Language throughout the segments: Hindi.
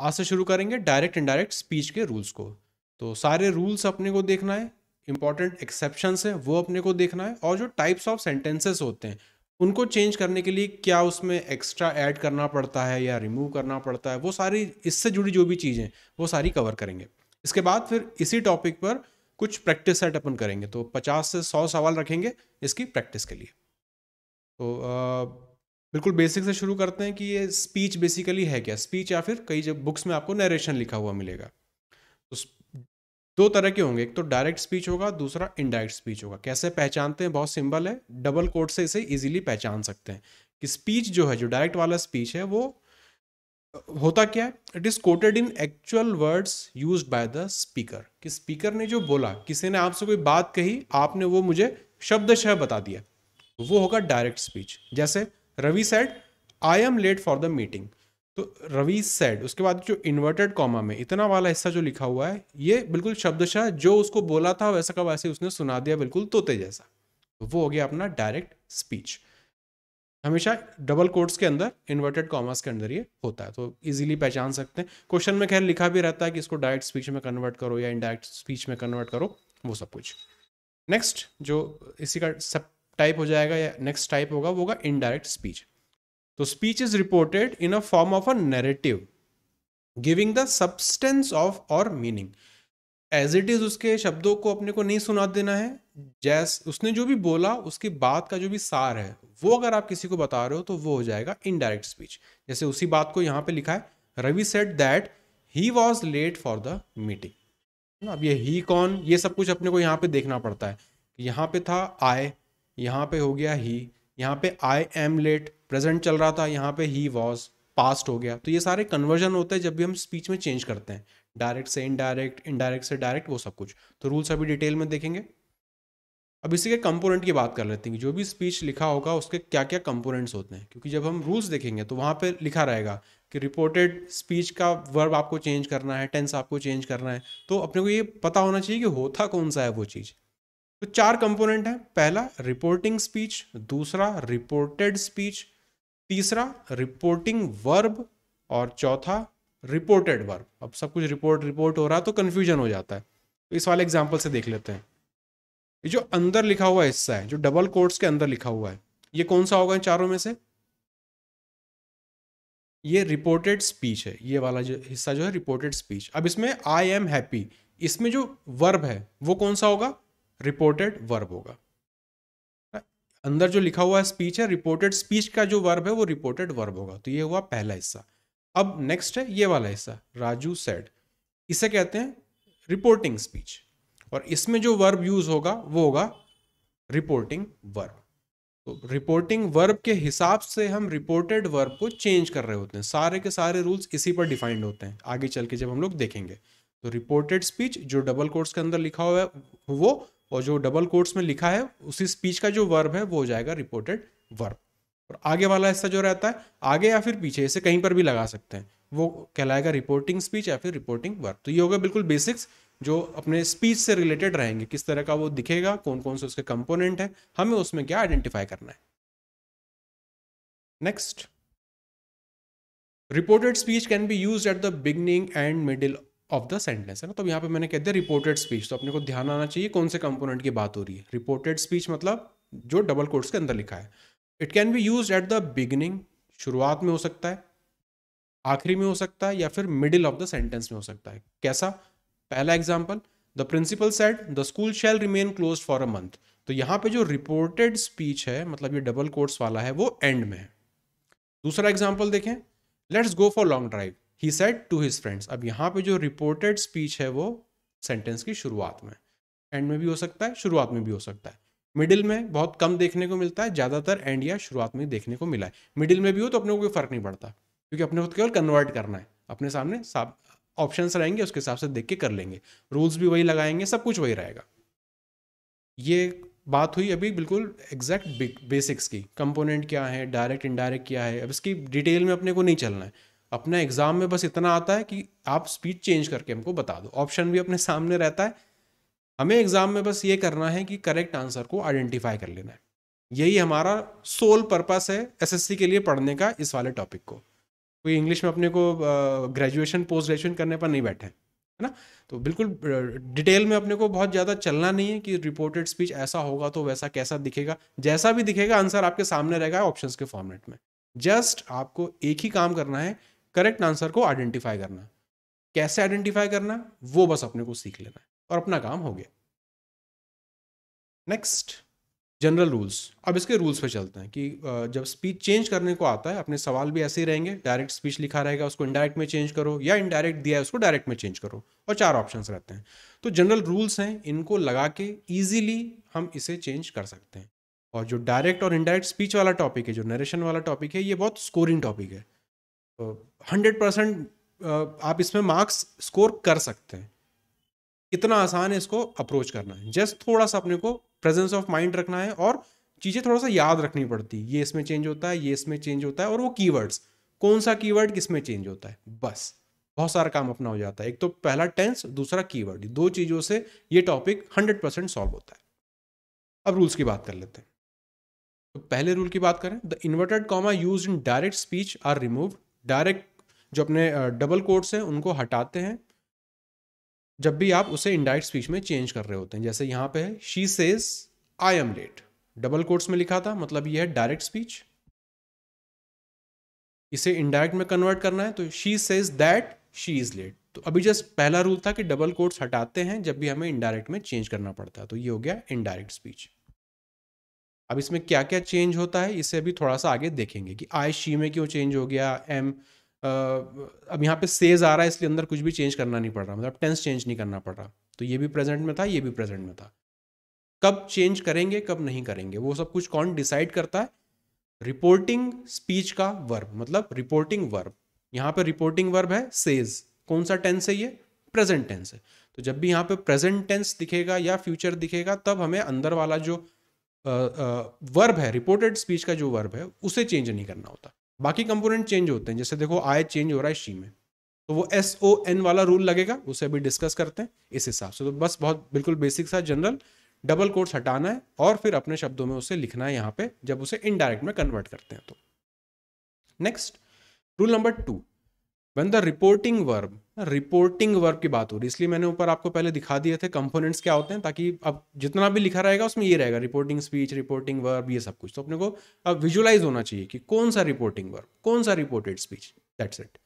आज से शुरू करेंगे डायरेक्ट इनडायरेक्ट स्पीच के रूल्स को तो सारे रूल्स अपने को देखना है इंपॉर्टेंट एक्सेप्शन है वो अपने को देखना है और जो टाइप्स ऑफ सेंटेंसेस होते हैं उनको चेंज करने के लिए क्या उसमें एक्स्ट्रा ऐड करना पड़ता है या रिमूव करना पड़ता है वो सारी इससे जुड़ी जो भी चीज़ें वो सारी कवर करेंगे इसके बाद फिर इसी टॉपिक पर कुछ प्रैक्टिस सेट अपन करेंगे तो पचास से सौ सवाल रखेंगे इसकी प्रैक्टिस के लिए तो आ, बिल्कुल बेसिक से शुरू करते हैं कि ये स्पीच बेसिकली है क्या स्पीच या फिर कई जब बुक्स में आपको नरेशन लिखा हुआ मिलेगा तो दो तरह के होंगे एक तो डायरेक्ट स्पीच होगा दूसरा इनडायरेक्ट स्पीच होगा कैसे पहचानते हैं बहुत सिंपल है डबल कोट से इसे इजीली पहचान सकते हैं कि स्पीच जो है जो डायरेक्ट वाला स्पीच है वो होता क्या है it is quoted in actual words use by the speaker कि स्पीकर ने जो बोला किसी ने आपसे कोई बात कही आपने वो मुझे शब्दशः बता दिया तो वो होगा डायरेक्ट स्पीच जैसे Ravi said I am late for the meeting तो रवि सेड उसके बाद जो इन्वर्टेड कॉमा में इतना वाला हिस्सा जो लिखा हुआ है ये बिल्कुल शब्दशाह जो उसको बोला था वैसा का वैसे उसने सुना दिया बिल्कुल तोते जैसा तो वो हो गया अपना डायरेक्ट स्पीच हमेशा डबल कोर्ट्स के अंदर इन्वर्टेड कॉमर्स के अंदर ये होता है तो इजीली पहचान सकते हैं क्वेश्चन में खैर लिखा भी रहता है कि इसको डायरेक्ट स्पीच में कन्वर्ट करो या इनडायरेक्ट स्पीच में कन्वर्ट करो वो सब कुछ नेक्स्ट जो इसी का सब टाइप हो जाएगा या नेक्स्ट टाइप होगा वो होगा इनडायरेक्ट स्पीच तो speech is reported in a form of a narrative giving the substance of or meaning as it is उसके शब्दों को अपने को नहीं सुना देना है जैस उसने जो भी बोला उसकी बात का जो भी सार है वो अगर आप किसी को बता रहे हो तो वो हो जाएगा इनडायरेक्ट स्पीच जैसे उसी बात को यहाँ पे लिखा है Ravi said that he was late for the meeting अब ये ही कौन ये सब कुछ अपने को यहाँ पे देखना पड़ता है यहाँ पे था आय यहाँ पे हो गया ही यहाँ पे आई एम लेट प्रेजेंट चल रहा था यहाँ पे ही वॉज पास्ट हो गया तो ये सारे कन्वर्जन होते हैं जब भी हम स्पीच में चेंज करते हैं डायरेक्ट से इनडायरेक्ट इनडायरेक्ट से डायरेक्ट वो सब कुछ तो रूल्स अभी डिटेल में देखेंगे अब इसी के कंपोनेंट की बात कर लेते हैं जो भी स्पीच लिखा होगा उसके क्या क्या कंपोनेंट्स होते हैं क्योंकि जब हम रूल्स देखेंगे तो वहाँ पर लिखा रहेगा कि रिपोर्टेड स्पीच का वर्ब आपको चेंज करना है टेंस आपको चेंज करना है तो अपने को ये पता होना चाहिए कि होता कौन सा है वो चीज़ तो चार कंपोनेंट है पहला रिपोर्टिंग स्पीच दूसरा रिपोर्टेड स्पीच तीसरा रिपोर्टिंग वर्ब और चौथा रिपोर्टेड वर्ब अब सब कुछ रिपोर्ट रिपोर्ट हो रहा है तो कन्फ्यूजन हो जाता है तो इस वाले एग्जाम्पल से देख लेते हैं ये जो अंदर लिखा हुआ हिस्सा है जो डबल कोर्ट्स के अंदर लिखा हुआ है ये कौन सा होगा चारों में से ये रिपोर्टेड स्पीच है ये वाला जो हिस्सा जो है रिपोर्टेड स्पीच अब इसमें आई एम हैप्पी इसमें जो वर्ब है वो कौन सा होगा रिपोर्टेड वर्ब होगा अंदर जो लिखा हुआ है स्पीच है रिपोर्टेड स्पीच का जो वर्ब है वो रिपोर्टेड वर्ब होगा तो ये हुआ पहला हिस्सा अब नेक्स्ट है ये वाला हिस्सा राजू सेड इसे कहते हैं रिपोर्टिंग स्पीच और इसमें जो वर्ब यूज होगा वो होगा रिपोर्टिंग वर्ब तो रिपोर्टिंग वर्ब के हिसाब से हम रिपोर्टेड वर्ब को चेंज कर रहे होते हैं सारे के सारे रूल्स इसी पर डिफाइंड होते हैं आगे चल के जब हम लोग देखेंगे तो रिपोर्टेड स्पीच जो डबल कोर्स के अंदर लिखा हुआ है वो और जो डबल कोर्ट्स में लिखा है उसी स्पीच का जो वर्ब है वो हो जाएगा रिपोर्टेड वर्ब और आगे वाला हिस्सा जो रहता है आगे या फिर पीछे इसे कहीं पर भी लगा सकते हैं वो कहलाएगा रिपोर्टिंग स्पीच या फिर रिपोर्टिंग वर्ब तो ये होगा बिल्कुल बेसिक्स जो अपने स्पीच से रिलेटेड रहेंगे किस तरह का वो दिखेगा कौन कौन से उसके कंपोनेंट है हमें उसमें क्या आइडेंटिफाई करना है next reported speech can be use at the beginning and middle of the sentence है ना तो यहाँ पे मैंने कह दिया रिपोर्टेड स्पीच तो अपने को ध्यान आना चाहिए कौन से कंपोनेंट की बात हो रही है रिपोर्टेड स्पीच मतलब जो डबल कोर्ट्स के अंदर लिखा है it can be use at the beginning शुरुआत में हो सकता है आखिरी में हो सकता है या फिर मिडिल ऑफ द सेंटेंस में हो सकता है कैसा पहला example the principal said the school shall remain close for a month तो यहाँ पे जो रिपोर्टेड स्पीच है मतलब ये डबल कोर्ट्स वाला है वो एंड में है दूसरा एग्जाम्पल देखें let's go for long drive he said to his friends अब यहाँ पे जो रिपोर्टेड स्पीच है वो सेंटेंस की शुरुआत में एंड में भी हो सकता है शुरुआत में भी हो सकता है मिडिल में बहुत कम देखने को मिलता है ज़्यादातर एंड या शुरुआत में देखने को मिला है मिडिल में भी हो तो अपने को कोई फर्क नहीं पड़ता क्योंकि अपने को केवल कन्वर्ट करना है अपने सामने साफ ऑप्शन रहेंगे उसके हिसाब से देख के कर लेंगे रूल्स भी वही लगाएंगे सब कुछ वही रहेगा ये बात हुई अभी बिल्कुल एग्जैक्ट बेसिक्स की कंपोनेंट क्या है डायरेक्ट इनडायरेक्ट क्या है अब इसकी डिटेल में अपने को नहीं चलना है अपना एग्ज़ाम में बस इतना आता है कि आप स्पीड चेंज करके हमको बता दो ऑप्शन भी अपने सामने रहता है हमें एग्ज़ाम में बस ये करना है कि करेक्ट आंसर को आइडेंटिफाई कर लेना है यही हमारा सोल पर्पस है एसएससी के लिए पढ़ने का इस वाले टॉपिक को कोई इंग्लिश में अपने को ग्रेजुएशन पोस्ट ग्रेजुएशन करने पर नहीं बैठे है ना तो बिल्कुल डिटेल में अपने को बहुत ज़्यादा चलना नहीं है कि रिपोर्टेड स्पीच ऐसा होगा तो वैसा कैसा दिखेगा जैसा भी दिखेगा आंसर आपके सामने रहेगा ऑप्शन के फॉर्मेट में जस्ट आपको एक ही काम करना है करेक्ट आंसर को आइडेंटिफाई करना कैसे आइडेंटिफाई करना वो बस अपने को सीख लेना है और अपना काम हो गया नेक्स्ट जनरल रूल्स अब इसके रूल्स पे चलते हैं कि जब स्पीच चेंज करने को आता है अपने सवाल भी ऐसे ही रहेंगे डायरेक्ट स्पीच लिखा रहेगा उसको इनडायरेक्ट में चेंज करो या इनडायरेक्ट दिया है उसको डायरेक्ट में चेंज करो और चार ऑप्शंस रहते हैं तो जनरल रूल्स हैं इनको लगा के ईजिली हम इसे चेंज कर सकते हैं और जो डायरेक्ट और इनडायरेक्ट स्पीच वाला टॉपिक है जो नरेशन वाला टॉपिक है ये बहुत स्कोरिंग टॉपिक है हंड्रेड परसेंट आप इसमें मार्क्स स्कोर कर सकते हैं कितना आसान है इसको अप्रोच करना है जस्ट थोड़ा सा अपने को प्रेजेंस ऑफ माइंड रखना है और चीज़ें थोड़ा सा याद रखनी पड़ती है ये इसमें चेंज होता है ये इसमें चेंज होता है और वो कीवर्ड्स कौन सा कीवर्ड किसमें चेंज होता है बस बहुत सारा काम अपना हो जाता है एक तो पहला टेंस दूसरा कीवर्ड दो चीज़ों से ये टॉपिक हंड्रेड परसेंट सॉल्व होता है अब रूल्स की बात कर लेते हैं तो पहले रूल की बात करें the inverted comma use in direct speech are removed direct जो अपने डबल कोट्स हैं उनको हटाते हैं जब भी आप उसे इंडाइट स्पीच में चेंज कर रहे होते हैं जैसे यहां पे है she says I am late double quotes में लिखा था मतलब यह है डायरेक्ट स्पीच इसे इंडायरेक्ट में कन्वर्ट करना है तो she says that she is late तो अभी जस्ट पहला रूल था कि डबल कोट्स हटाते हैं जब भी हमें इंडायरेक्ट में चेंज करना पड़ता है तो ये हो गया इनडायरेक्ट स्पीच अब इसमें क्या क्या चेंज होता है इसे अभी थोड़ा सा आगे देखेंगे कि आई शी में क्यों चेंज हो गया एम अब यहाँ पे सेज आ रहा है इसलिए अंदर कुछ भी चेंज करना नहीं पड़ रहा मतलब टेंस चेंज नहीं करना पड़ रहा तो ये भी प्रेजेंट में था ये भी प्रेजेंट में था कब चेंज करेंगे कब नहीं करेंगे वो सब कुछ कौन डिसाइड करता है रिपोर्टिंग स्पीच का वर्ब मतलब रिपोर्टिंग वर्ब यहाँ पे रिपोर्टिंग वर्ब है सेज कौन सा टेंस है ये प्रेजेंट टेंस है तो जब भी यहाँ पे प्रेजेंट टेंस दिखेगा या फ्यूचर दिखेगा तब हमें अंदर वाला जो वर्ब है रिपोर्टेड स्पीच का जो वर्ब है उसे चेंज नहीं करना होता बाकी कंपोनेंट चेंज होते हैं जैसे देखो आय चेंज हो रहा है शी में तो वो एस ओ एन वाला रूल लगेगा उसे अभी डिस्कस करते हैं इस हिसाब से तो बस बहुत बिल्कुल बेसिक सा जनरल डबल कोर्स हटाना है और फिर अपने शब्दों में उसे लिखना है यहाँ पे जब उसे इनडायरेक्ट में कन्वर्ट करते हैं तो next rule number two when the reporting verb reporting verb की बात हो रही इसलिए मैंने ऊपर आपको पहले दिखा दिए थे कंपोनेंट्स क्या होते हैं ताकि अब जितना भी लिखा रहेगा उसमें ये रहेगा रिपोर्टिंग स्पीच रिपोर्टिंग वर्ब ये सब कुछ तो अपने को अब विजुलाइज होना चाहिए कि कौन सा रिपोर्टिंग वर्ब कौन सा reported speech that's it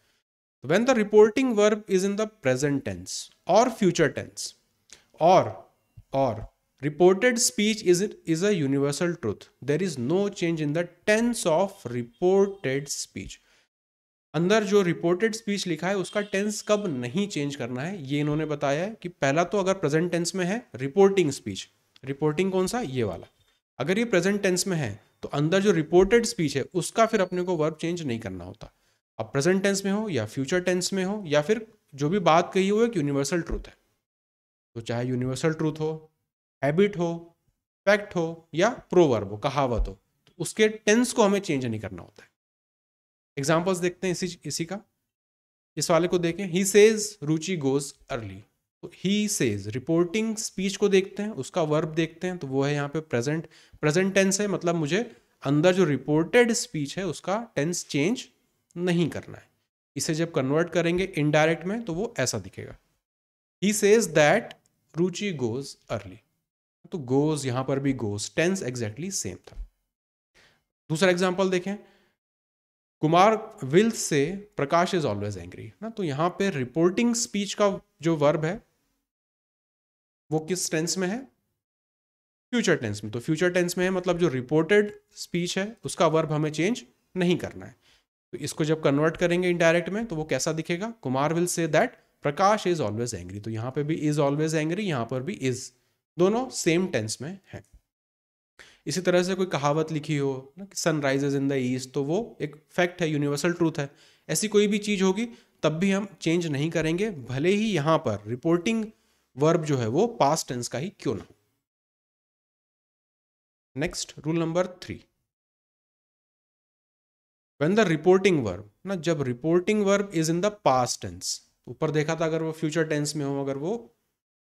when the reporting verb is in the present tense और फ्यूचर टेंस और और reported speech is it is a universal truth there is no change in the tense of reported speech अंदर जो रिपोर्टेड स्पीच लिखा है उसका टेंस कब नहीं चेंज करना है ये इन्होंने बताया है कि पहला तो अगर प्रेजेंट टेंस में है रिपोर्टिंग स्पीच रिपोर्टिंग कौन सा ये वाला अगर ये प्रेजेंट टेंस में है तो अंदर जो रिपोर्टेड स्पीच है उसका फिर अपने को वर्ब चेंज नहीं करना होता अब प्रेजेंट टेंस में हो या फ्यूचर टेंस में हो या फिर जो भी बात कही हो एक यूनिवर्सल ट्रूथ है तो चाहे यूनिवर्सल ट्रूथ हो हैबिट हो फैक्ट हो या प्रोवर्ब हो कहावत हो तो उसके टेंस को हमें चेंज नहीं करना होता है एग्जाम्पल्स देखते हैं इसी इसी का इस वाले को देखें he says Ruchi goes early तो ही सेज रिपोर्टिंग स्पीच को देखते हैं उसका वर्ब देखते हैं तो वो है यहाँ पे प्रेजेंट प्रेजेंट टेंस है मतलब मुझे अंदर जो रिपोर्टेड स्पीच है उसका टेंस चेंज नहीं करना है इसे जब कन्वर्ट करेंगे इनडायरेक्ट में तो वो ऐसा दिखेगा he says that Ruchi goes early तो गोज यहां पर भी गोज टेंस एग्जैक्टली सेम था दूसरा एग्जाम्पल देखें कुमार विल से प्रकाश इज ऑलवेज एंग्री ना तो यहाँ पे रिपोर्टिंग स्पीच का जो वर्ब है वो किस टेंस में है फ्यूचर टेंस में तो फ्यूचर टेंस में है मतलब जो रिपोर्टेड स्पीच है उसका वर्ब हमें चेंज नहीं करना है तो इसको जब कन्वर्ट करेंगे इनडायरेक्ट में तो वो कैसा दिखेगा Kumar will say that Prakash is always angry तो यहां पे भी इज ऑलवेज एंग्री यहां पर भी इज दोनों सेम टेंस में है इसी तरह से कोई कहावत लिखी हो ना कि sun rises in the east तो वो एक फैक्ट है यूनिवर्सल ट्रूथ है ऐसी कोई भी चीज़ होगी तब भी हम चेंज नहीं करेंगे भले ही यहाँ पर रिपोर्टिंग वर्ब जो है वो पास्ट टेंस का ही क्यों ना next rule number three when the reporting verb ना जब reporting verb is in the past tense ऊपर देखा था अगर वो फ्यूचर टेंस में हो अगर वो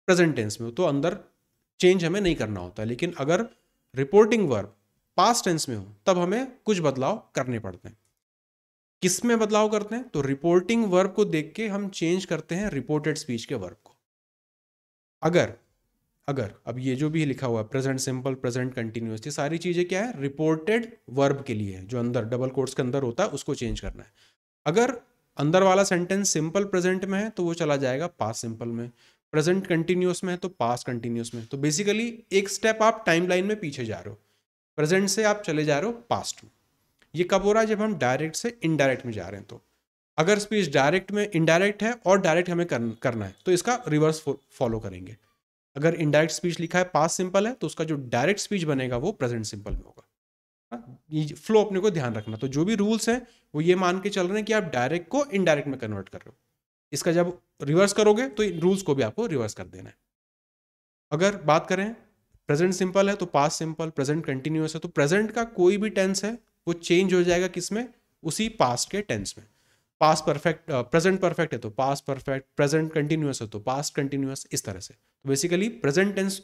प्रेजेंट टेंस में हो तो अंदर चेंज हमें नहीं करना होता लेकिन अगर रिपोर्टिंग वर्ब पास टेंस में हो तब हमें कुछ बदलाव करने पड़ते हैं किस में बदलाव करते हैं तो रिपोर्टिंग वर्ब को देख के हम चेंज करते हैं रिपोर्टेड स्पीच के वर्ब को अगर अगर अब ये जो भी लिखा हुआ है प्रेजेंट सिंपल प्रेजेंट कंटिन्यूस ये सारी चीज़ें क्या है रिपोर्टेड वर्ब के लिए जो अंदर डबल कोर्स के अंदर होता है उसको चेंज करना है अगर अंदर वाला सेंटेंस सिंपल प्रेजेंट में है तो वो चला जाएगा पास सिंपल में प्रेजेंट कंटिन्यूस में है तो पास्ट कंटिन्यूस में तो बेसिकली एक स्टेप आप टाइमलाइन में पीछे जा रहे हो प्रेजेंट से आप चले जा रहे हो पास्ट में ये कब हो रहा है जब हम डायरेक्ट से इनडायरेक्ट में जा रहे हैं तो अगर स्पीच डायरेक्ट में इनडायरेक्ट है और डायरेक्ट हमें करना है तो इसका रिवर्स फॉलो करेंगे अगर इनडायरेक्ट स्पीच लिखा है पास सिंपल है तो उसका जो डायरेक्ट स्पीच बनेगा वो प्रेजेंट सिंपल में होगा हाँ, ये फ्लो अपने को ध्यान रखना तो जो भी रूल्स हैं वो ये मान के चल रहे हैं कि आप डायरेक्ट को इनडायरेक्ट में कन्वर्ट कर रहे हो इसका जब रिवर्स करोगे तो रूल्स को भी आपको रिवर्स कर देना है अगर बात करें प्रेजेंट सिंपल है तो पास सिंपल प्रेजेंट कंटिन्यूस है तो प्रेजेंट का कोई भी टेंस है वो चेंज हो जाएगा किस में उसी पास्ट के टेंस में पास परफेक्ट प्रेजेंट परफेक्ट है तो पास परफेक्ट प्रेजेंट कंटिन्यूस है तो पास्ट कंटिन्यूस इस तरह से तो बेसिकली प्रेजेंट टेंस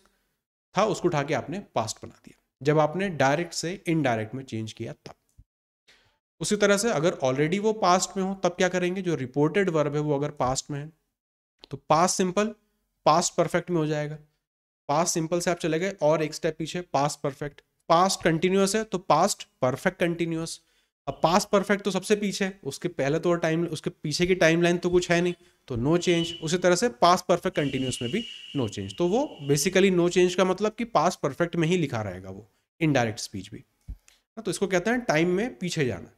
था उसको उठा के आपने पास्ट बना दिया जब आपने डायरेक्ट से इनडायरेक्ट में चेंज किया तब उसी तरह से अगर ऑलरेडी वो पास्ट में हो तब क्या करेंगे जो रिपोर्टेड वर्ब है वो अगर पास्ट में है तो पास सिंपल पास्ट परफेक्ट में हो जाएगा पास्ट सिंपल से आप चले गए और एक स्टेप पीछे पास्ट परफेक्ट पास्ट कंटिन्यूस है तो पास्ट परफेक्ट कंटिन्यूस अब पास्ट परफेक्ट तो सबसे पीछे उसके पहले तो टाइम उसके पीछे की टाइम लाइन तो कुछ है नहीं तो नो चेंज उसी तरह से पास्ट परफेक्ट कंटिन्यूस में भी नो चेंज तो वो बेसिकली नो चेंज का मतलब कि पास्ट परफेक्ट में ही लिखा रहेगा वो इनडायरेक्ट स्पीच भी ना हाँ, तो इसको कहते हैं टाइम में पीछे जाना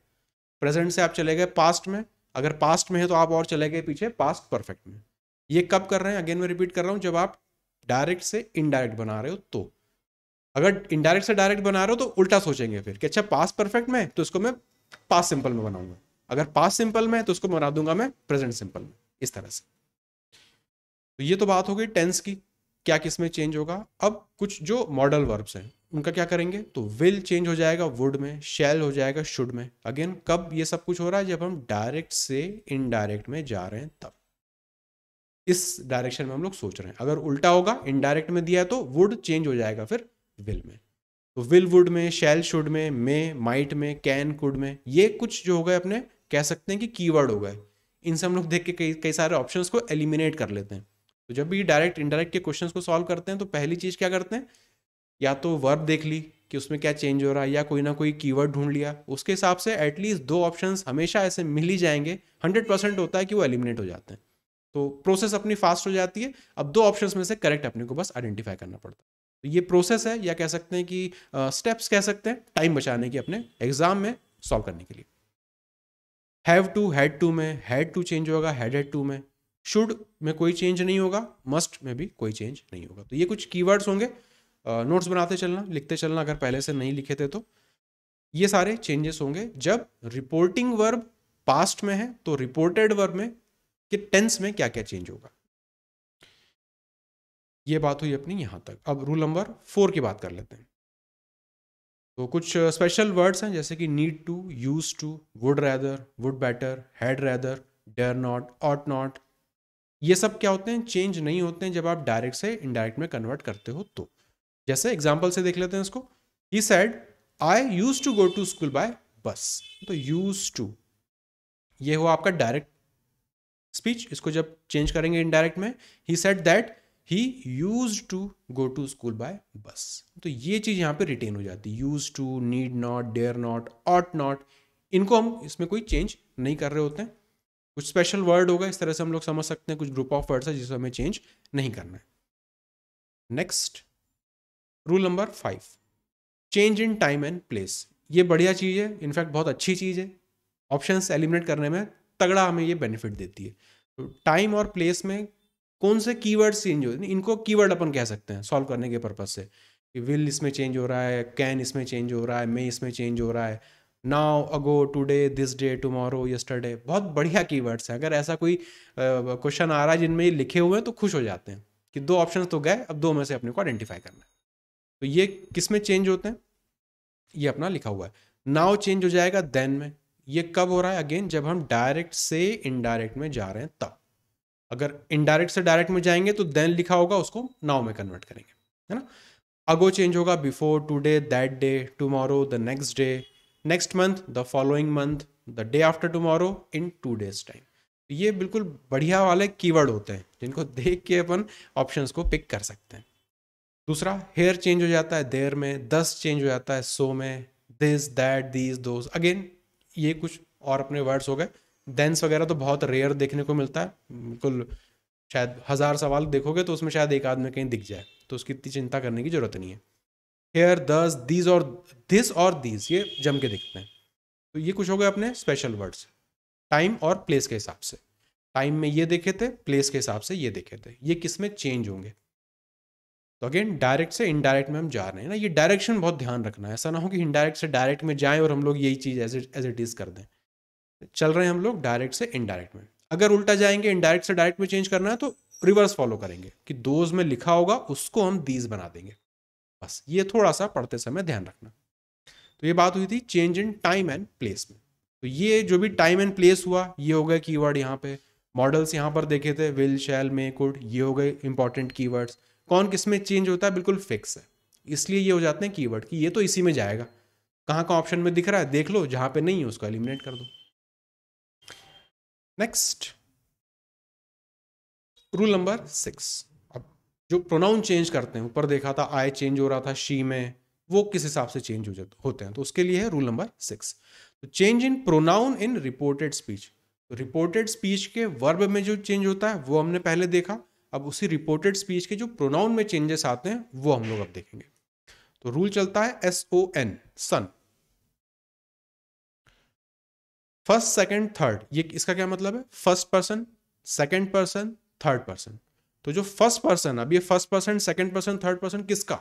प्रेजेंट से आप चले गए पास्ट में अगर पास्ट में है तो आप और चले गए पीछे पास्ट परफेक्ट में ये कब कर रहे हैं अगेन मैं रिपीट कर रहा हूँ जब आप डायरेक्ट से इनडायरेक्ट बना रहे हो तो अगर इनडायरेक्ट से डायरेक्ट बना रहे हो तो उल्टा सोचेंगे फिर कि अच्छा पास्ट परफेक्ट में तो इसको मैं पास सिंपल में बनाऊंगा अगर पास सिंपल में तो उसको बना दूंगा मैं प्रेजेंट सिंपल में इस तरह से तो ये तो बात हो गई टेंस की क्या किस में चेंज होगा अब कुछ जो मॉडल वर्ब्स हैं उनका क्या करेंगे तो विल चेंज हो जाएगा वुड में शेल हो जाएगा शुड में अगेन कब ये सब कुछ हो रहा है जब हम डायरेक्ट से इनडायरेक्ट में जा रहे हैं तब इस डायरेक्शन में हम लोग सोच रहे हैं अगर उल्टा होगा इनडायरेक्ट में दिया है तो वुड चेंज हो जाएगा फिर विल में तो विल वुड में शेल शुड में मे माइट में कैन कुड में ये कुछ जो हो गए अपने कह सकते हैं कि कीवर्ड हो गए इनसे हम लोग देख के कई कई सारे ऑप्शंस को एलिमिनेट कर लेते हैं तो जब भी डायरेक्ट इनडायरेक्ट के क्वेश्चंस को सॉल्व करते हैं तो पहली चीज़ क्या करते हैं या तो वर्ब देख ली कि उसमें क्या चेंज हो रहा है या कोई ना कोई कीवर्ड ढूंढ लिया उसके हिसाब से एटलीस्ट दो ऑप्शन हमेशा ऐसे मिल ही जाएंगे हंड्रेड परसेंट होता है कि वो एलिमिनेट हो जाते हैं तो प्रोसेस अपनी फास्ट हो जाती है अब दो ऑप्शंस में से करेक्ट अपने को बस आइडेंटिफाई करना पड़ता है तो ये प्रोसेस है या कह सकते हैं कि स्टेप्स uh, कह सकते हैं टाइम बचाने की अपने एग्जाम में सॉल्व करने के लिए हैव टू हैड टू में हैड टू चेंज होगा हैड हैड टू में शुड में कोई चेंज नहीं होगा मस्ट में भी कोई चेंज नहीं होगा तो ये कुछ कीवर्ड्स होंगे नोट्स बनाते चलना लिखते चलना अगर पहले से नहीं लिखे थे तो ये सारे चेंजेस होंगे जब रिपोर्टिंग वर्ब पास्ट में है तो रिपोर्टेड वर्ब में कि टेंस में क्या क्या चेंज होगा ये बात हुई अपनी यहां तक अब रूल नंबर फोर की बात कर लेते हैं तो कुछ स्पेशल वर्ड्स हैं जैसे कि need to use to would rather would better had rather dare not ought not ये सब क्या होते हैं चेंज नहीं होते हैं जब आप डायरेक्ट से इनडायरेक्ट में कन्वर्ट करते हो तो जैसे एग्जाम्पल से देख लेते हैं इसको he said I use to go to school by bus तो यूज टू ये हुआ आपका डायरेक्ट स्पीच इसको जब चेंज करेंगे इनडायरेक्ट में he said that he use to go to school by bus तो ये चीज़ यहाँ पे रिटेन हो जाती है use to need not dare not ought not इनको हम इसमें कोई चेंज नहीं कर रहे होते हैं कुछ स्पेशल वर्ड होगा इस तरह से हम लोग समझ सकते हैं कुछ ग्रुप ऑफ वर्ड्स है जिसे हमें चेंज नहीं करना है next rule number five change in time and place ये बढ़िया चीज़ है इनफैक्ट बहुत अच्छी चीज़ है ऑप्शंस एलिमिनेट करने में तगड़ा हमें ये बेनिफिट देती है तो टाइम और प्लेस में कौन से कीवर्ड चेंज हो इनको कीवर्ड अपन कह सकते हैं सॉल्व करने के पर्पज से कि विल इसमें चेंज हो रहा है कैन इसमें चेंज हो रहा है मे इसमें चेंज हो रहा है now ago today this day tomorrow yesterday बहुत बढ़िया की वर्ड्स है अगर ऐसा कोई क्वेश्चन आ रहा है जिनमें लिखे हुए हैं तो खुश हो जाते हैं कि दो ऑप्शन तो गए अब दो में से अपने को आइडेंटिफाई करना है तो ये किस में चेंज होते हैं ये अपना लिखा हुआ है नाव चेंज हो जाएगा देन में ये कब हो रहा है अगेन जब हम डायरेक्ट से इनडायरेक्ट में जा रहे हैं तब अगर इनडायरेक्ट से डायरेक्ट में जाएंगे तो देन लिखा होगा उसको नाव में कन्वर्ट करेंगे है ना अगो चेंज होगा before today that day tomorrow the next day next month the following month the day after tomorrow in two days time ये बिल्कुल बढ़िया वाले कीवर्ड होते हैं जिनको देख के अपन ऑप्शंस को पिक कर सकते हैं दूसरा हेयर चेंज हो जाता है देर में दस चेंज हो जाता है सो में this that these those again ये कुछ और अपने वर्ड्स हो गए देंस वगैरह तो बहुत रेयर देखने को मिलता है बिल्कुल शायद हज़ार सवाल देखोगे तो उसमें शायद एक आदमी कहीं दिख जाए तो उसकी इतनी चिंता करने की ज़रूरत नहीं है हेयर दस दीज और दिस और दीज ये जम के दिखते हैं तो ये कुछ हो गए अपने स्पेशल वर्ड्स टाइम और प्लेस के हिसाब से टाइम में ये देखे थे प्लेस के हिसाब से ये देखे थे ये किस में चेंज होंगे तो अगेन डायरेक्ट से इनडायरेक्ट में हम जा रहे हैं ना ये डायरेक्शन बहुत ध्यान रखना है ऐसा ना हो कि इनडायरेक्ट से डायरेक्ट में जाएं और हम लोग यही चीज़ एज एज इट इज़ कर दें चल रहे हैं हम लोग डायरेक्ट से इनडायरेक्ट में अगर उल्टा जाएंगे इनडायरेक्ट से डायरेक्ट में चेंज करना है तो रिवर्स फॉलो करेंगे कि दोज में लिखा होगा उसको हम दीज बना देंगे बस ये थोड़ा सा पढ़ते समय ध्यान रखना तो ये बात हुई थी change in time and place में तो ये जो भी टाइम एंड प्लेस हुआ ये हो गया कीवर्ड यहाँ पे मॉडल्स यहाँ पर देखे थे विल शैल मे कुड ये हो गए इंपॉर्टेंट कीवर्ड्स वर्ड्स कौन किस में चेंज होता है बिल्कुल फिक्स है इसलिए ये हो जाते हैं कीवर्ड कि ये तो इसी में जाएगा कहाँ का ऑप्शन में दिख रहा है देख लो जहाँ पे नहीं है उसको एलिमिनेट कर दो नेक्स्ट रूल नंबर सिक्स अब जो प्रोनाउन चेंज करते हैं ऊपर देखा था आई चेंज हो रहा था शी में वो किस हिसाब से चेंज हो जाते होते हैं तो उसके लिए है रूल नंबर सिक्स तो change in pronoun in reported speech reported speech के वर्ब में जो चेंज होता है वो हमने पहले देखा अब उसी रिपोर्टेड स्पीच के जो प्रोनाउन में चेंजेस आते हैं वो हम लोग अब देखेंगे तो रूल चलता है S O N son first second third ये इसका क्या मतलब है first person second person third person तो जो फर्स्ट पर्सन अब ये first person second person third person किसका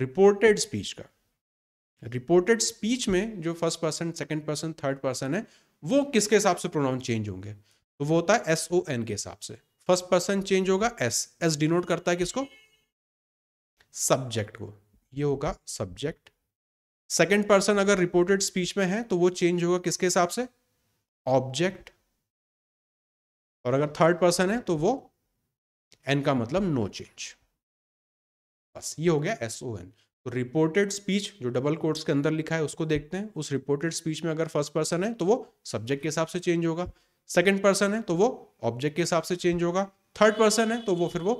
रिपोर्टेड स्पीच का रिपोर्टेड स्पीच में जो first person second person third person है वो किसके हिसाब से प्रोनाउन चेंज होंगे तो वो होता है एस ओ एन के हिसाब से फर्स्ट पर्सन चेंज होगा एस एस डिनोट करता है किसको सब्जेक्ट को ये होगा सब्जेक्ट सेकेंड पर्सन अगर रिपोर्टेड स्पीच में है तो वो चेंज होगा किसके हिसाब से ऑब्जेक्ट और अगर थर्ड पर्सन है तो वो एन का मतलब नो चेंज बस ये हो गया एसओ एन तो रिपोर्टेड स्पीच जो डबल कोर्ट्स के अंदर लिखा है उसको देखते हैं उस रिपोर्टेड स्पीच में अगर फर्स्ट पर्सन है तो वो सब्जेक्ट के हिसाब से चेंज होगा सेकेंड पर्सन है तो वो ऑब्जेक्ट के हिसाब से चेंज होगा थर्ड पर्सन है तो वो फिर वो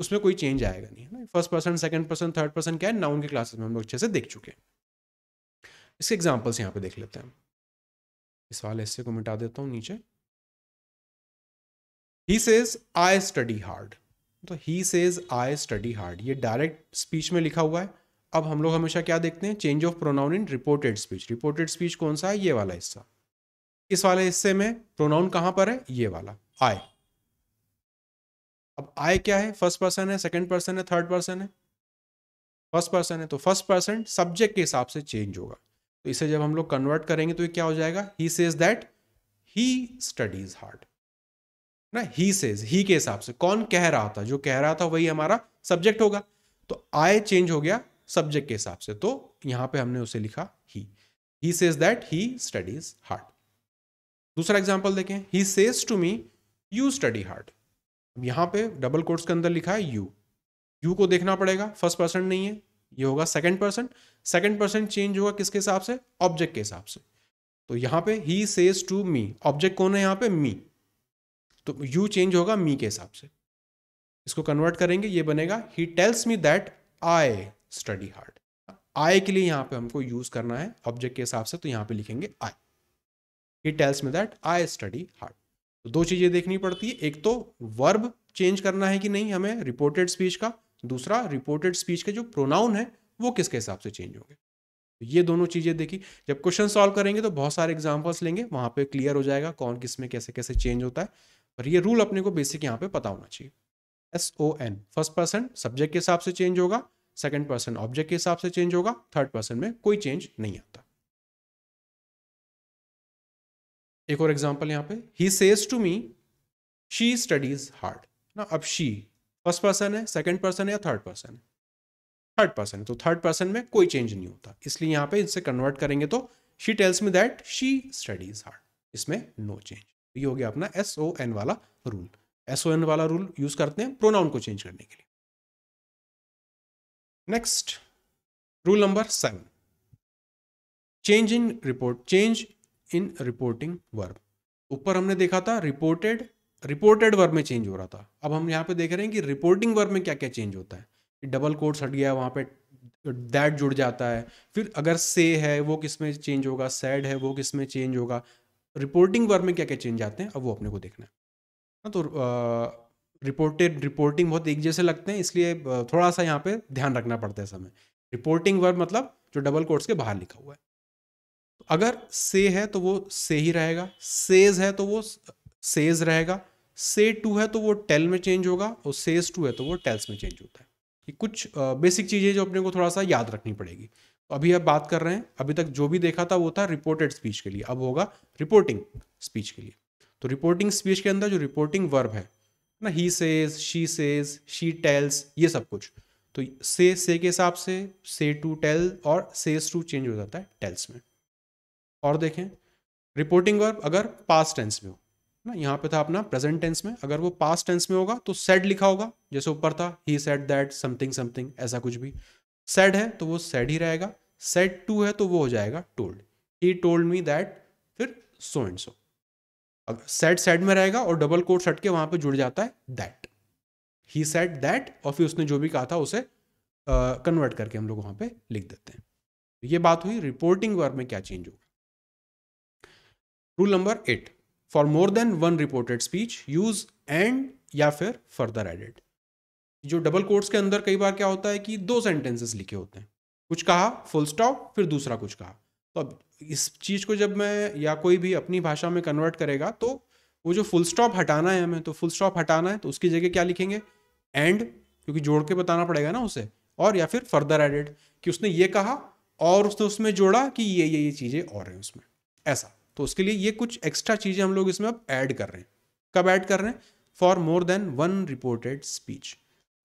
उसमें कोई चेंज आएगा नहीं है ना first person second person third person क्या है नाउन के क्लासेस में हम लोग अच्छे से देख चुके हैं इसके एग्जाम्पल्स यहाँ पे देख लेते हैं इस वाले हिस्से को मिटा देता हूँ नीचे he says I study hard तो he says I study hard ये डायरेक्ट स्पीच में लिखा हुआ है अब हम लोग हमेशा क्या देखते हैं change of pronoun in reported speech reported speech कौन सा है ये वाला हिस्सा इस वाले हिस्से में प्रोनाउन कहां पर है ये वाला आई अब आई क्या है फर्स्ट पर्सन है सेकंड पर्सन है थर्ड पर्सन है फर्स्ट पर्सन है तो फर्स्ट पर्सन सब्जेक्ट के हिसाब से चेंज होगा तो इसे जब हम लोग कन्वर्ट करेंगे तो ये क्या हो जाएगा he says that he studies hard ना ही सेज ही के हिसाब से कौन कह रहा था जो कह रहा था वही हमारा सब्जेक्ट होगा तो आय चेंज हो गया सब्जेक्ट के हिसाब से तो यहां पे हमने उसे लिखा he he says that he studies hard दूसरा एग्जाम्पल देखें he says to me you study hard अब यहाँ पे डबल कोर्ट्स के अंदर लिखा है यू यू को देखना पड़ेगा फर्स्ट पर्सन नहीं है ये होगा second person second person change होगा किसके हिसाब से ऑब्जेक्ट के हिसाब से तो यहाँ पे he says to me object कौन है यहाँ पे मी तो यू चेंज होगा मी के हिसाब से इसको कन्वर्ट करेंगे ये बनेगा he tells me that I study hard I के लिए यहाँ पे हमको यूज करना है ऑब्जेक्ट के हिसाब से तो यहाँ पे लिखेंगे I he tells me that I study hard तो दो चीज़ें देखनी पड़ती है एक तो वर्ब चेंज करना है कि नहीं हमें रिपोर्टेड स्पीच का दूसरा रिपोर्टेड स्पीच के जो प्रोनाउन है वो किसके हिसाब से चेंज होंगे तो ये दोनों चीज़ें देखी जब क्वेश्चन सॉल्व करेंगे तो बहुत सारे एग्जाम्पल्स लेंगे वहाँ पे क्लियर हो जाएगा कौन किस में कैसे कैसे चेंज होता है पर ये रूल अपने को बेसिक यहाँ पे पता होना चाहिए S O N first person subject के हिसाब से चेंज होगा सेकेंड पर्सन ऑब्जेक्ट के हिसाब से चेंज होगा थर्ड पर्सन में कोई चेंज नहीं आता एक और एग्जाम्पल यहाँ पे he says to me she studies hard ना अब शी फर्स्ट पर्सन है सेकेंड पर्सन है या थर्ड पर्सन है थर्ड पर्सन है तो थर्ड पर्सन में कोई चेंज नहीं होता इसलिए यहाँ पे इससे कन्वर्ट करेंगे तो she tells me that she studies hard इसमें नो चेंज ये हो गया अपना एस ओ एन वाला रूल एस ओ एन वाला रूल यूज करते हैं प्रोनाउन को चेंज करने के लिए next rule number seven change in report change in reporting verb ऊपर हमने देखा था रिपोर्टेड रिपोर्टेड वर्ब में चेंज हो रहा था अब हम यहाँ पे देख रहे हैं कि रिपोर्टिंग वर्ब में क्या क्या चेंज होता है डबल कोट्स हट गया वहाँ पे दैट जुड़ जाता है फिर अगर से है वो किस में चेंज होगा सैड है वो किस में चेंज होगा रिपोर्टिंग वर्ब में क्या क्या चेंज आते हैं अब वो अपने को देखना है हाँ, तो रिपोर्टेड रिपोर्टिंग बहुत एक जैसे लगते हैं इसलिए थोड़ा सा यहाँ पे ध्यान रखना पड़ता है समय रिपोर्टिंग वर्ब मतलब जो डबल कोर्ट्स के बाहर लिखा हुआ है अगर से है तो वो से ही रहेगा सेज है तो वो सेज रहेगा से टू है तो वो टेल में चेंज होगा और सेज टू है तो वो टेल्स में चेंज होता है ये कुछ बेसिक चीज़ें जो अपने को थोड़ा सा याद रखनी पड़ेगी तो अभी आप बात कर रहे हैं अभी तक जो भी देखा था वो था रिपोर्टेड स्पीच के लिए अब होगा रिपोर्टिंग स्पीच के लिए तो रिपोर्टिंग स्पीच के अंदर जो रिपोर्टिंग वर्ब है ना he says she says she tells ये सब कुछ तो से से के हिसाब से से टू टेल और सेज टू चेंज हो जाता है टेल्स में और देखें रिपोर्टिंग वर्ब अगर पास्ट टेंस में हो ना यहाँ पे था अपना प्रेजेंट टेंस में अगर वो पास्ट टेंस में होगा तो सेड लिखा होगा जैसे ऊपर था he said that something something ऐसा कुछ भी सेड है तो वो सेड ही रहेगा सेड टू है तो वो हो जाएगा told he told me that फिर so and so said said में रहेगा और डबल कोट सट के वहां पे जुड़ जाता है दैट ही सेट दैट और फिर उसने जो भी कहा था उसे कन्वर्ट uh, करके हम लोग वहां पे लिख देते हैं ये बात हुई रिपोर्टिंग वर्ब में क्या चेंज होगा rule number eight for more than one reported speech use and या फिर फर्दर एडिट जो डबल कोर्ट्स के अंदर कई बार क्या होता है कि दो सेंटेंसेस लिखे होते हैं कुछ कहा फुल स्टॉप फिर दूसरा कुछ कहा तो अब इस चीज़ को जब मैं या कोई भी अपनी भाषा में कन्वर्ट करेगा तो वो जो फुल स्टॉप हटाना है हमें तो फुल स्टॉप हटाना है तो उसकी जगह क्या लिखेंगे एंड क्योंकि जोड़ के बताना पड़ेगा ना उसे और या फिर फर्दर एडिट कि उसने ये कहा और उसने उसमें जोड़ा कि ये ये ये चीज़ें और हैं उसमें ऐसा तो उसके लिए ये कुछ एक्स्ट्रा चीज़ें हम लोग इसमें अब ऐड कर रहे हैं कब ऐड कर रहे हैं for more than one reported speech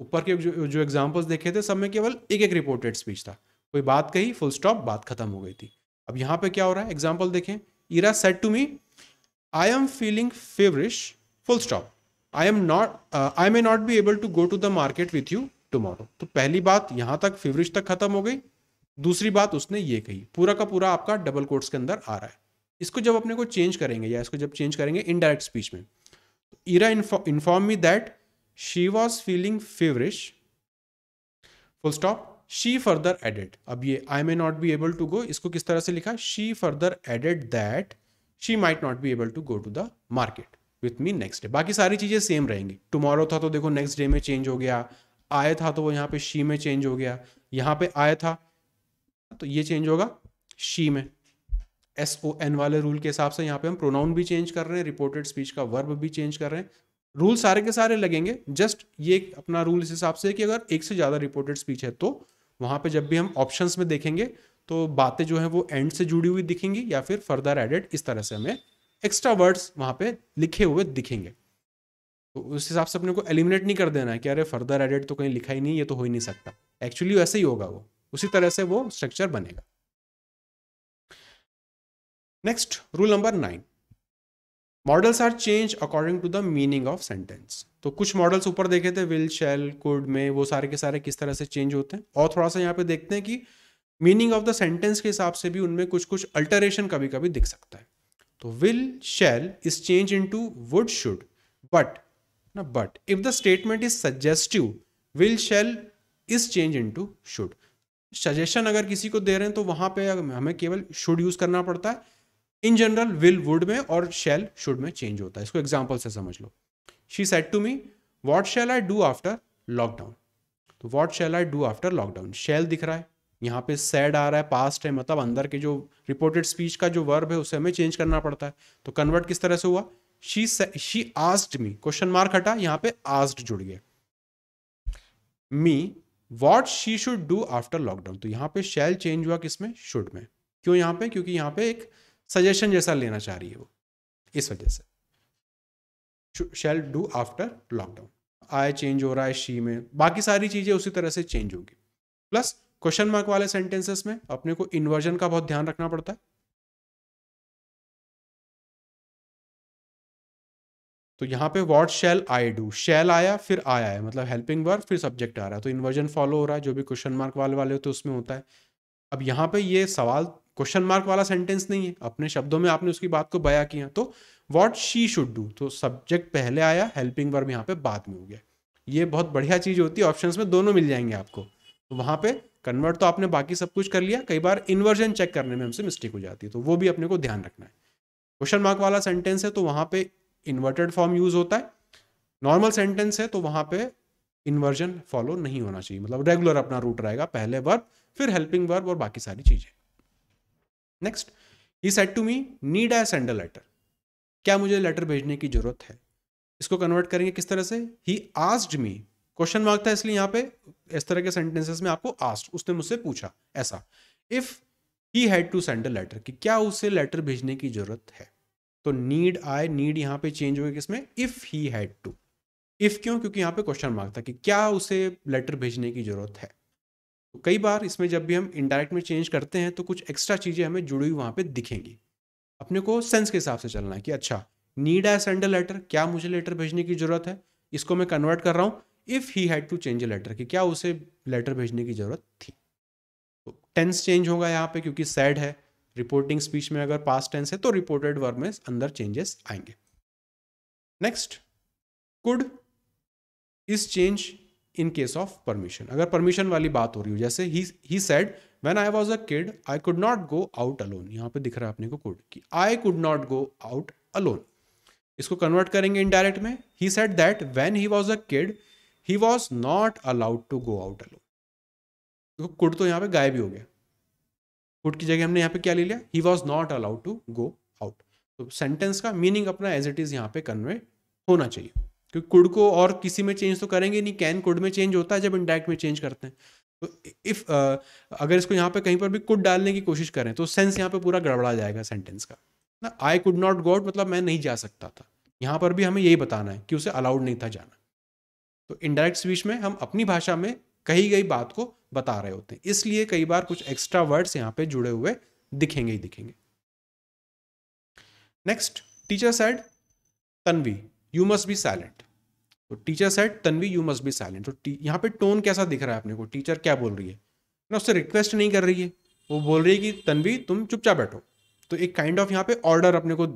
ऊपर के जो जो एग्जाम्पल्स देखे थे सब में केवल एक एक रिपोर्टेड स्पीच था कोई बात कही फुल स्टॉप बात खत्म हो गई थी अब यहाँ पे क्या हो रहा है एग्जाम्पल देखें Ira said to me I am feeling feverish full stop I am not I may not be able to go to the market with you tomorrow तो पहली बात यहाँ तक फेवरिश तक खत्म हो गई दूसरी बात उसने ये कही पूरा का पूरा आपका डबल कोर्ट्स के अंदर आ रहा है इसको जब अपने को चेंज करेंगे या इसको जब चेंज करेंगे इनडायरेक्ट स्पीच में तो Ira inform me that she was feeling feverish full stop she further added अब ये I may not be able to go इसको किस तरह से लिखा she further added that she might not be able to go to the market with me next day बाकी सारी चीज़ें सेम रहेंगी टुमारो था तो देखो नेक्स्ट डे में चेंज हो गया आए था तो वो यहाँ पे शी में चेंज हो गया यहाँ पे आया था तो ये चेंज होगा शी में एस ओ एन वाले रूल के हिसाब से यहाँ पे हम प्रोनाउन भी चेंज कर रहे हैं रिपोर्टेड स्पीच का वर्ब भी चेंज कर रहे हैं रूल सारे के सारे लगेंगे जस्ट ये अपना रूल इस हिसाब से कि अगर एक से ज़्यादा रिपोर्टेड स्पीच है तो वहाँ पे जब भी हम ऑप्शंस में देखेंगे तो बातें जो हैं वो एंड से जुड़ी हुई दिखेंगी या फिर फर्दर एडेड इस तरह से हमें एक्स्ट्रा वर्ड्स वहाँ पे लिखे हुए दिखेंगे तो उस हिसाब से अपने को एलिमिनेट नहीं कर देना है कि अरे फर्दर एडेड तो कहीं लिखा ही नहीं ये तो हो ही नहीं सकता एक्चुअली वैसे ही होगा वो उसी तरह से वो स्ट्रक्चर बनेगा next rule number nine modals are change according to the meaning of sentence तो कुछ मॉडल्स ऊपर देखे थे विल शेल कुड में वो सारे के सारे किस तरह से चेंज होते हैं और थोड़ा सा यहाँ पे देखते हैं कि मीनिंग ऑफ द सेंटेंस के हिसाब से भी उनमें कुछ कुछ अल्टरेशन कभी कभी दिख सकता है तो will shall is change into would should but ना but if the statement is suggestive will shall is change into should suggestion अगर किसी को दे रहे हैं तो वहां पर हमें केवल शुड यूज़ करना पड़ता है इन जनरल विल वुड में और शेल शुड में चेंज होता है इसको एग्जाम्पल से समझ लो she said to me what shall I do after lockdown तो what shall I do after lockdown shall दिख रहा है यहाँ पे सैड आ रहा है पास्ट है मतलब अंदर के जो रिपोर्टेड स्पीच का जो वर्ब है उसे हमें चेंज करना पड़ता है तो कन्वर्ट किस तरह से हुआ she she asked me question mark हटा यहाँ पे आस्ड जुड़ गया me what she should do after lockdown तो यहाँ पे शेल चेंज हुआ किसमें शुड में क्यों यहाँ पे क्योंकि यहाँ पे एक सजेशन जैसा लेना चाह रही है वो इस वजह से shall do after lockdown I change हो रहा है शी में बाकी सारी चीज़ें उसी तरह से चेंज होगी प्लस क्वेश्चन मार्क वाले सेंटेंसेस में अपने को इन्वर्जन का बहुत ध्यान रखना पड़ता है तो यहाँ पे what shall I do shall आया फिर आया है मतलब हेल्पिंग वर्क फिर सब्जेक्ट आ रहा है तो इन्वर्जन फॉलो हो रहा है जो भी क्वेश्चन मार्क वाले वाले होते तो उसमें होता है अब यहाँ पे ये सवाल क्वेश्चन मार्क वाला सेंटेंस नहीं है अपने शब्दों में आपने उसकी बात को बया किया तो वॉट शी शुड डू तो सब्जेक्ट पहले आया हेल्पिंग वर्ब यहाँ पे बाद में हो गया ये बहुत बढ़िया चीज़ होती है ऑप्शन में दोनों मिल जाएंगे आपको तो वहां पे कन्वर्ट तो आपने बाकी सब कुछ कर लिया कई बार इन्वर्जन चेक करने में हमसे मिस्टेक हो जाती है तो वो भी अपने को ध्यान रखना है क्वेश्चन मार्क वाला सेंटेंस है तो वहां पे इन्वर्टेड फॉर्म यूज होता है नॉर्मल सेंटेंस है तो वहां पे इन्वर्जन फॉलो नहीं होना चाहिए मतलब रेगुलर अपना रूट रहेगा पहले वर्ब फिर हेल्पिंग वर्ब और बाकी सारी चीज़ें next he said to me need I send a letter क्या मुझे लेटर भेजने की जरूरत है इसको कन्वर्ट करेंगे किस तरह से he asked me question mark था इसलिए यहाँ पे इस तरह के सेंटेंसेस में आपको आस्ट उसने मुझसे पूछा ऐसा if he had to send a letter कि क्या उसे लेटर भेजने की जरूरत है तो नीड आई नीड यहाँ पे चेंज हो गया किसमें if he had to if क्यों क्योंकि यहाँ पे क्वेश्चन मार्क था कि क्या उसे लेटर भेजने की जरूरत है तो कई बार इसमें जब भी हम इनडायरेक्ट में चेंज करते हैं तो कुछ एक्स्ट्रा चीज़ें हमें जुड़ी हुई वहाँ पर दिखेंगी अपने को सेंस के हिसाब से चलना है कि अच्छा नीड सेंड अ लेटर क्या मुझे लेटर भेजने की ज़रूरत है इसको मैं कन्वर्ट कर रहा हूँ if he had to change a letter कि क्या उसे लेटर भेजने की ज़रूरत थी तो टेंस चेंज होगा यहाँ पे क्योंकि सैड है रिपोर्टिंग स्पीच में अगर पास्ट टेंस है तो रिपोर्टेड वर्ब में अंदर चेंजेस आएंगे next could is change in case of permission अगर परमिशन वाली बात हो रही हो जैसे he said when I was a kid I could not go out alone यहाँ पे दिख रहा है अपने को कोड कि I could not go out alone इसको कन्वर्ट करेंगे इनडायरेक्ट में he said that when he was a kid he was not allowed to go out alone देखो कुड तो यहाँ पे गायब भी हो गया कुड की जगह हमने यहाँ पे क्या ले लिया he was not allowed to go out तो सेंटेंस का मीनिंग अपना एज इट इज यहाँ पे कन्वे होना चाहिए क्योंकि कुड को और किसी में चेंज तो करेंगे नहीं कैन कुड में चेंज होता है जब इंडायरेक्ट में चेंज करते हैं तो इफ अगर इसको यहाँ पे कहीं पर भी कुड डालने की कोशिश करें तो सेंस यहाँ पे पूरा गड़बड़ा जाएगा सेंटेंस का ना I could not go out मतलब मैं नहीं जा सकता था यहाँ पर भी हमें यही बताना है कि उसे अलाउड नहीं था जाना तो इनडायरेक्ट स्पीच में हम अपनी भाषा में कही गई बात को बता रहे होते हैं इसलिए कई बार कुछ एक्स्ट्रा वर्ड्स यहाँ पे जुड़े हुए दिखेंगे ही दिखेंगे next teacher said Tanvi you must be silent तो teacher said Tanvi you must be silent तो यहाँ पे टोन कैसा दिख रहा है अपने को टीचर क्या बोल रही है ना उससे रिक्वेस्ट नहीं कर रही है वो बोल रही है कि तनवी तुम चुपचाप बैठो तो एक काइंड ऑफ यहाँ पे ऑर्डर अपने को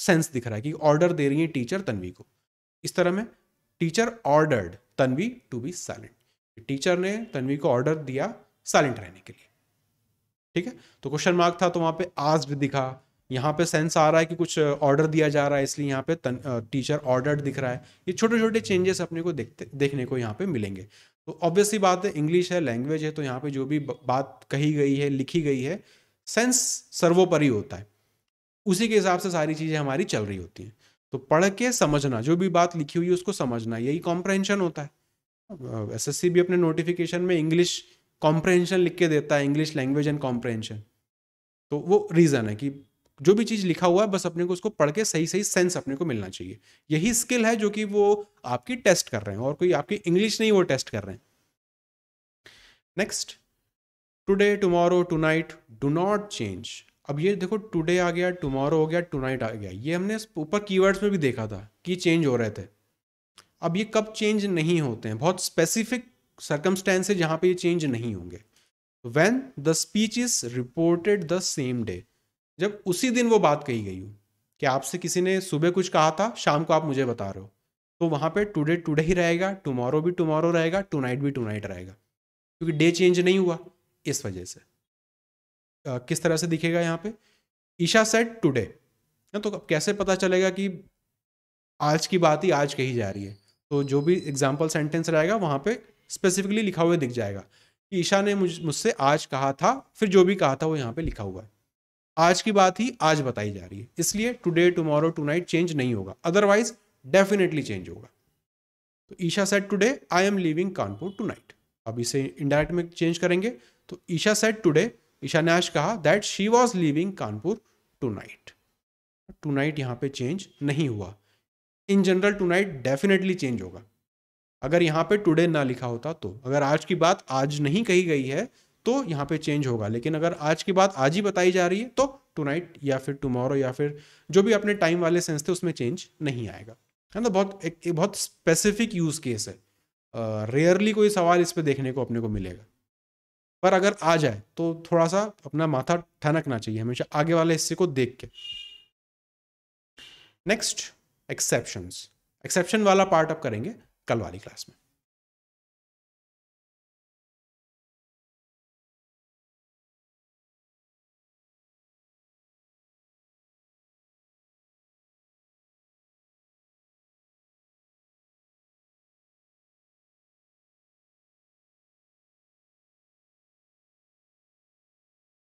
सेंस दिख रहा है कि ऑर्डर दे रही है टीचर तनवी को इस तरह में teacher ordered Tanvi to be silent teacher ने तनवी को ऑर्डर दिया साइलेंट रहने के लिए ठीक है तो क्वेश्चन मार्क था तो वहां पे आज दिखा यहाँ पे सेंस आ रहा है कि कुछ ऑर्डर दिया जा रहा है इसलिए यहाँ पे तन, टीचर ऑर्डर दिख रहा है ये छोटे छोटे चेंजेस अपने को देखते देखने को यहाँ पे मिलेंगे तो ऑब्वियसली बात है इंग्लिश है लैंग्वेज है तो यहाँ पे जो भी बात कही गई है लिखी गई है सेंस सर्वोपरि होता है उसी के हिसाब से सारी चीज़ें हमारी चल रही होती हैं तो पढ़ के समझना जो भी बात लिखी हुई है उसको समझना यही कॉम्प्रहेंशन होता है एस भी अपने नोटिफिकेशन में इंग्लिश कॉम्प्रहेंशन लिख के देता है इंग्लिश लैंग्वेज एंड कॉम्प्रहेंशन तो वो रीज़न है कि जो भी चीज़ लिखा हुआ है बस अपने को उसको पढ़ के सही सही सेंस अपने को मिलना चाहिए यही स्किल है जो कि वो आपकी टेस्ट कर रहे हैं और कोई आपकी इंग्लिश नहीं वो टेस्ट कर रहे हैं next today tomorrow tonight do not change अब ये देखो टुडे आ गया टुमारो हो गया टू नाइट आ गया ये हमने ऊपर कीवर्ड्स में भी देखा था कि चेंज हो रहे थे अब ये कब चेंज नहीं होते हैं बहुत स्पेसिफिक सर्कमस्टेंस है जहां पे ये चेंज नहीं होंगे when the speech is reported the same day जब उसी दिन वो बात कही गई हो कि आपसे किसी ने सुबह कुछ कहा था शाम को आप मुझे बता रहे हो तो वहाँ पे टुडे टुडे ही रहेगा टुमारो भी टुमारो रहेगा टुनाइट भी टुनाइट रहेगा क्योंकि डे चेंज नहीं हुआ इस वजह से आ, किस तरह से दिखेगा यहाँ पे ईशा सेट टुडे ना तो कैसे पता चलेगा कि आज की बात ही आज कही जा रही है तो जो भी एग्जाम्पल सेंटेंस रहेगा वहां पे स्पेसिफिकली लिखा हुआ दिख जाएगा कि ईशा ने मुझ मुझसे आज कहा था फिर जो भी कहा था वो यहाँ पे लिखा हुआ है आज की बात ही आज बताई जा रही है इसलिए टुडे टुमारो टुनाइट चेंज नहीं होगा अदरवाइज डेफिनेटली चेंज होगा तो Isha said today I am living Kanpur tonight अब इसे इनडायरेक्ट में चेंज करेंगे तो ईशा सेट टुडे ईशा ने आज कहा that she was living Kanpur tonight tonight यहाँ पे चेंज नहीं हुआ in general tonight definitely change होगा अगर यहाँ पे टुडे ना लिखा होता तो अगर आज की बात आज नहीं कही गई है तो यहाँ पे चेंज होगा लेकिन अगर आज की बात आज ही बताई जा रही है तो टुनाइट या फिर टुमारो या फिर जो भी अपने टाइम वाले सेंस थे उसमें चेंज नहीं आएगा है ना बहुत एक, एक बहुत स्पेसिफिक यूज केस है रेयरली uh, कोई सवाल इस पर देखने को अपने को मिलेगा पर अगर आ जाए तो थोड़ा सा अपना माथा ठनकना चाहिए हमेशा आगे वाले हिस्से को देख के नेक्स्ट एक्सेप्शन एक्सेप्शन वाला पार्ट अप करेंगे कल वाली क्लास में